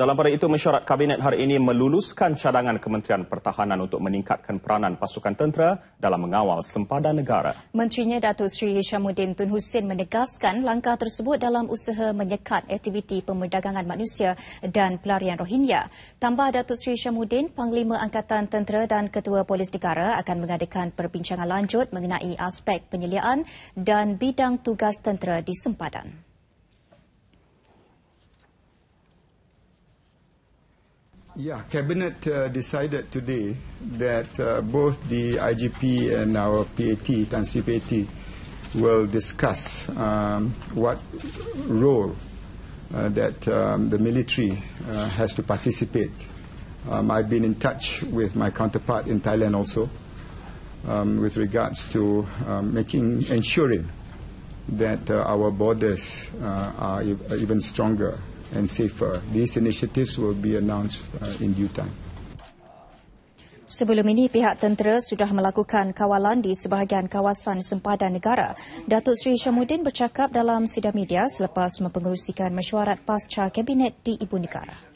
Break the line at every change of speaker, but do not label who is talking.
Dalam pada itu, mesyuarat Kabinet hari ini meluluskan cadangan Kementerian Pertahanan untuk meningkatkan peranan pasukan tentera dalam mengawal sempadan negara.
Menterinya Datuk Sri Hishamuddin Tun Hussein menegaskan langkah tersebut dalam usaha menyekat aktiviti pemerdagangan manusia dan pelarian Rohingya. Tambah Datuk Sri Hishamuddin, Panglima Angkatan Tentera dan Ketua Polis Negara akan mengadakan perbincangan lanjut mengenai aspek penyeliaan dan bidang tugas tentera di sempadan.
Yeah, Cabinet uh, decided today that uh, both the IGP and our PAT, Tansi PAT, will discuss um, what role uh, that um, the military uh, has to participate. Um, I've been in touch with my counterpart in Thailand also um, with regards to um, making, ensuring that uh, our borders uh, are, e are even stronger and safer. Uh, these initiatives will be announced uh, in due time.
Sebelum ini, pihak tentera sudah melakukan kawalan di sebahagian kawasan sempadan negara. Datuk Seri Syamuddin bercakap dalam sidang media selepas mempengerusikan mesyuarat pasca kabinet di Ibu Negara.